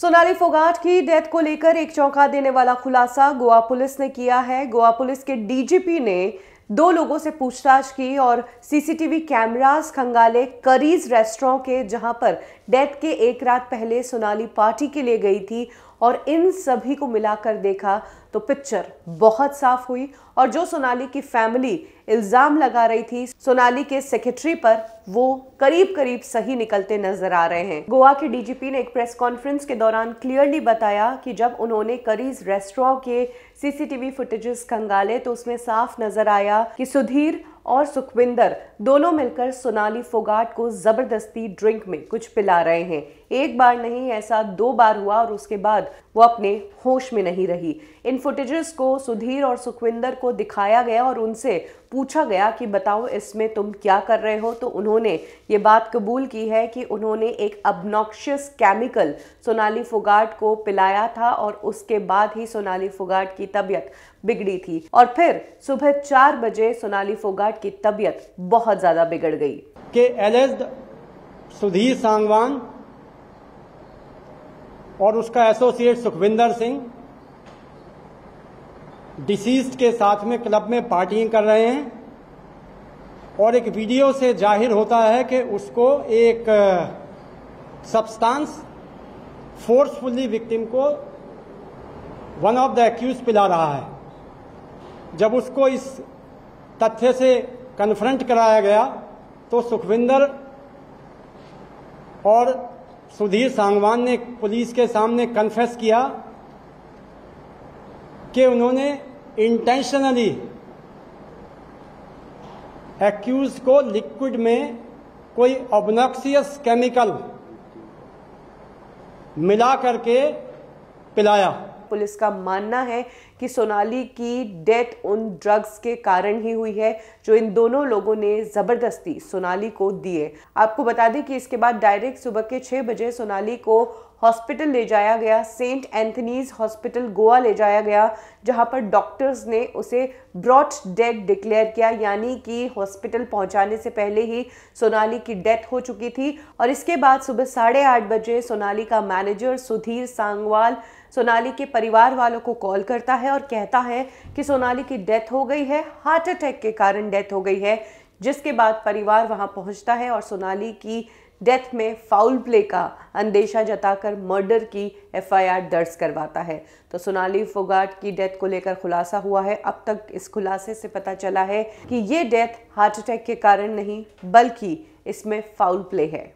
सोनाली फोगाट की डेथ को लेकर एक चौंका देने वाला खुलासा गोवा पुलिस ने किया है गोवा पुलिस के डीजीपी ने दो लोगों से पूछताछ की और सीसीटीवी कैमरास खंगाले करीज रेस्टोरेंट के जहां पर डेथ के एक रात पहले सोनाली पार्टी के लिए गई थी और इन सभी को मिलाकर देखा तो पिक्चर बहुत साफ हुई और जो सोनाली की फैमिली इल्ज़ाम लगा रही थी सोनाली के सेक्रेटरी पर वो करीब करीब सही निकलते नजर आ रहे हैं गोवा के डीजीपी ने एक प्रेस कॉन्फ्रेंस के दौरान क्लियरली बताया कि जब उन्होंने करीज रेस्टोरेंट के सीसीटीवी फुटेजेस खंगाले तो उसमें साफ नजर आया कि सुधीर और सुखविंदर दोनों मिलकर सोनाली फोगाट को जबरदस्ती ड्रिंक में कुछ पिला रहे हैं एक बार नहीं ऐसा दो बार हुआ और उसके बाद वो अपने होश में नहीं रही इन फुटेजेस को सुधीर और सुखविंदर को दिखाया गया और उनसे पूछा गया कि बताओ इसमें तुम क्या कर रहे हो तो उन्होंने ये बात कबूल की है कि उन्होंने एक अबनॉक्शियस केमिकल सोनाली फुगाट को पिलाया था और उसके बाद ही सोनाली फुगाट की तबीयत बिगड़ी थी और फिर सुबह चार बजे सोनाली फोगाट की तबीयत बहुत ज़्यादा बिगड़ गई के सुधीर सांगवान और उसका एसोसिएट सुखविंदर सिंह डिसीज के साथ में क्लब में पार्टियां कर रहे हैं और एक वीडियो से जाहिर होता है कि उसको एक सब्सटेंस फोर्सफुली विक्टिम को वन ऑफ द एक्यूज पिला रहा है जब उसको इस तथ्य से कन्फ्रंट कराया गया तो सुखविंदर और सुधीर सांगवान ने पुलिस के सामने कन्फेस किया कि उन्होंने इंटेंशनली एक्यूज को लिक्विड में कोई ऑबनॉक्सियस केमिकल मिला करके पिलाया पुलिस का मानना है कि सोनाली की डेथ उन ड्रग्स के कारण ही हुई है जो इन दोनों लोगों ने ज़बरदस्ती सोनाली को दिए आपको बता दें कि इसके बाद डायरेक्ट सुबह के छह बजे सोनाली को हॉस्पिटल ले जाया गया सेंट एंथनीज हॉस्पिटल गोवा ले जाया गया जहां पर डॉक्टर्स ने उसे ब्रॉड डेड डिक्लेयर किया यानी कि हॉस्पिटल पहुंचाने से पहले ही सोनाली की डेथ हो चुकी थी और इसके बाद सुबह साढ़े आठ बजे सोनाली का मैनेजर सुधीर सांगवाल सोनाली के परिवार वालों को कॉल करता है और कहता है कि सोनाली की डेथ हो गई है हार्ट अटैक के कारण डेथ हो गई है जिसके बाद परिवार वहां पहुंचता है और सोनाली की डेथ में फाउल प्ले का अंदेशा जताकर मर्डर की एफआईआर दर्ज करवाता है तो सोनाली फोगाट की डेथ को लेकर खुलासा हुआ है अब तक इस खुलासे से पता चला है कि ये डेथ हार्ट अटैक के कारण नहीं बल्कि इसमें फाउल प्ले है